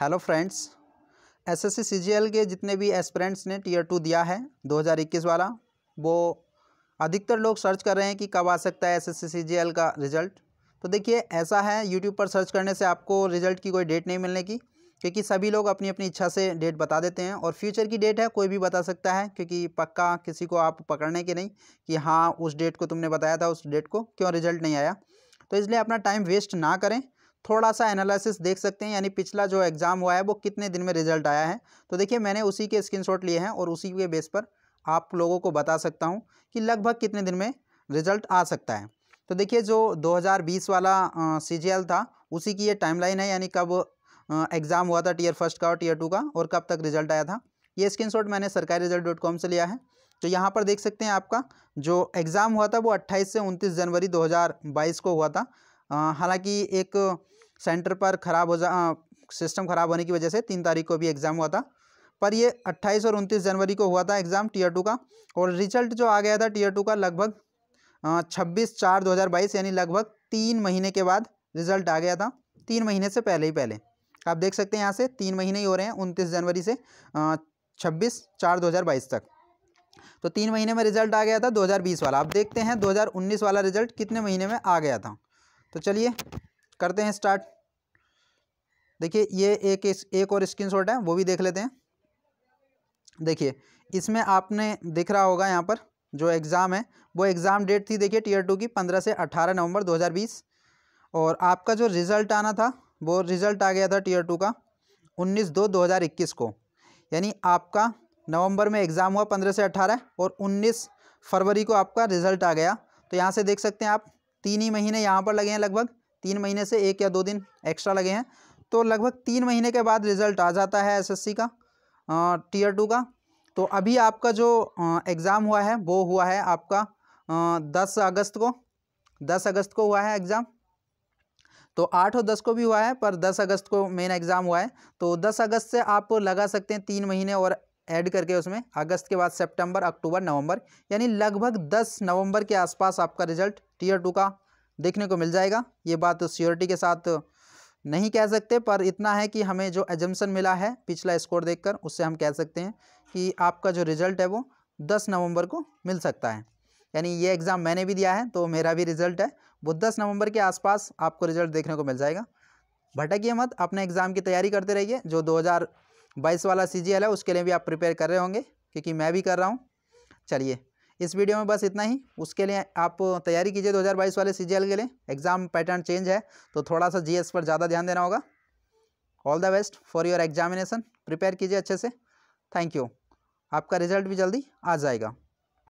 hello friends SSC CGL के जितने भी एस्परेंट्स ने टीयर टू दिया है 2021 वाला वो अधिकतर लोग सर्च कर रहे हैं कि कब आ सकता है एसएससी सीजीएल का रिज़ल्ट तो देखिए ऐसा है यूट्यूब पर सर्च करने से आपको रिज़ल्ट की कोई डेट नहीं मिलने की क्योंकि सभी लोग अपनी अपनी इच्छा से डेट बता देते हैं और फ्यूचर की डेट है कोई भी बता सकता है क्योंकि पक्का किसी को आप पकड़ने के नहीं कि हाँ उस डेट को तुमने बताया था उस डेट को क्यों रिज़ल्ट नहीं आया तो इसलिए अपना टाइम वेस्ट ना करें थोड़ा सा एनालिसिस देख सकते हैं यानी पिछला जो एग्ज़ाम हुआ है वो कितने दिन में रिजल्ट आया है तो देखिए मैंने उसी के स्क्रीनशॉट लिए हैं और उसी के बेस पर आप लोगों को बता सकता हूँ कि लगभग कितने दिन में रिजल्ट आ सकता है तो देखिए जो 2020 वाला सी था उसी की ये टाइमलाइन है यानी कब एग्ज़ाम हुआ था टीयर फर्स्ट का और टीयर टू का और कब तक रिजल्ट आया था ये शॉट मैंने सरकारी रिजल्ट डॉट कॉम से लिया है तो यहाँ पर देख सकते हैं आपका जो एग्ज़ाम हुआ था वो 28 से 29 जनवरी 2022 को हुआ था हालाँकि एक सेंटर पर ख़राब हो जा सिस्टम ख़राब होने की वजह से तीन तारीख को भी एग्ज़ाम हुआ था पर ये अट्ठाईस और उनतीस जनवरी को हुआ था एग्ज़ाम टीयर टू का और रिजल्ट जो आ गया था टीयर टू का लगभग छब्बीस चार दो हज़ार बाईस यानी लगभग तीन महीने के बाद रिजल्ट आ गया था तीन महीने से पहले ही पहले आप देख सकते हैं यहाँ से तीन महीने ही हो रहे हैं उनतीस जनवरी से छब्बीस चार दो हज़ार बाईस तक तो तीन महीने में रिजल्ट आ गया था दो हज़ार बीस वाला आप देखते हैं दो हज़ार उन्नीस वाला रिजल्ट कितने महीने में आ गया था तो चलिए करते हैं स्टार्ट देखिए ये एक एक और स्क्रीनशॉट है वो भी देख लेते हैं देखिए इसमें आपने दिख रहा होगा यहाँ पर जो एग्ज़ाम है वो एग्ज़ाम डेट थी देखिए टीयर टू की पंद्रह से अट्ठारह नवंबर दो हज़ार बीस और आपका जो रिज़ल्ट आना था वो रिज़ल्ट आ गया था टीयर टू का उन्नीस दो दो हज़ार इक्कीस को यानी आपका नवंबर में एग्ज़ाम हुआ पंद्रह से अट्ठारह और उन्नीस फरवरी को आपका रिज़ल्ट आ गया तो यहाँ से देख सकते हैं आप तीन ही महीने यहाँ पर लगे हैं लगभग तीन महीने से एक या दो दिन एक्स्ट्रा लगे हैं तो लगभग तीन महीने के बाद रिज़ल्ट आ जाता है एसएससी का टीयर टू का तो अभी आपका जो एग्ज़ाम हुआ है वो हुआ है आपका दस अगस्त को दस अगस्त को हुआ है एग्ज़ाम तो आठ और दस को भी हुआ है पर दस अगस्त को मेन एग्ज़ाम हुआ है तो दस अगस्त से आप लगा सकते हैं तीन महीने और ऐड करके उसमें अगस्त के बाद सितंबर अक्टूबर नवंबर यानी लगभग दस नवंबर के आसपास आपका रिजल्ट टीयर टू का देखने को मिल जाएगा ये बात सियोरिटी के साथ नहीं कह सकते पर इतना है कि हमें जो एजम्सन मिला है पिछला स्कोर देखकर उससे हम कह सकते हैं कि आपका जो रिज़ल्ट है वो दस नवंबर को मिल सकता है यानी ये एग्ज़ाम मैंने भी दिया है तो मेरा भी रिज़ल्ट है वो दस नवंबर के आसपास आपको रिज़ल्ट देखने को मिल जाएगा भटकिए मत अपने एग्ज़ाम की तैयारी करते रहिए जो 2022 वाला सी है उसके लिए भी आप प्रिपेयर कर रहे होंगे क्योंकि मैं भी कर रहा हूँ चलिए इस वीडियो में बस इतना ही उसके लिए आप तैयारी कीजिए 2022 वाले सी के लिए एग्ज़ाम पैटर्न चेंज है तो थोड़ा सा जीएस पर ज़्यादा ध्यान देना होगा all the best for your examination prepare कीजिए अच्छे से थैंक यू आपका रिजल्ट भी जल्दी आ जाएगा